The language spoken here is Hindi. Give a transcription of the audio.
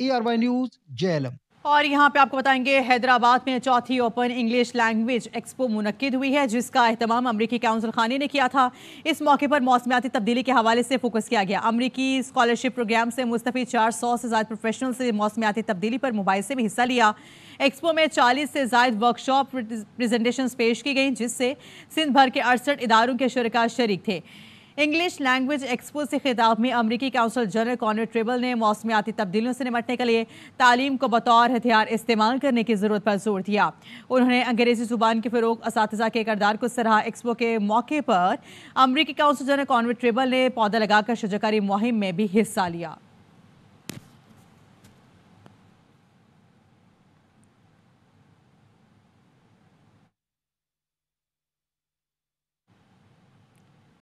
ए न्यूज जयलम और यहाँ पे आपको बताएंगे हैदराबाद में चौथी ओपन इंग्लिश लैंग्वेज एक्सपो मुनद हुई है जिसका अहतमाम अमरीकी काउंसिल खाने ने किया था इस मौके पर मौसमियाती तब्दीली के हवाले से फोकस किया गया अमरीकी स्कॉलरशिप प्रोग्राम से मुस्तफ़ी चार सौ से ज़्यादा प्रोफेशनल से मौसमियाती तब्दीली पर मोबाइल से भी हिस्सा लिया एक्सपो में 40 से जायद वर्कशॉप प्रेजेंटेशन पेश की गई जिससे सिंध भर के अड़सठ इदारों के शुरा शरीक थे इंग्लिश लैंग्वेज एक्सपो से खिताब में अमरीकी काउंसल जनरल कॉनर ट्रेबल ने मौसमियाती तब्दीलियों से निपटने के लिए तालीम को बतौर हथियार इस्तेमाल करने की ज़रूरत पर जोर दिया उन्होंने अंग्रेज़ी ज़ुबान के फ़रोग इस के करदार को सराहा एक्सपो के मौके पर अमरीकी काउंसल जनरल कॉनर ट्रेबल ने पौधा लगाकर शजकारी मुहिम में भी हिस्सा लिया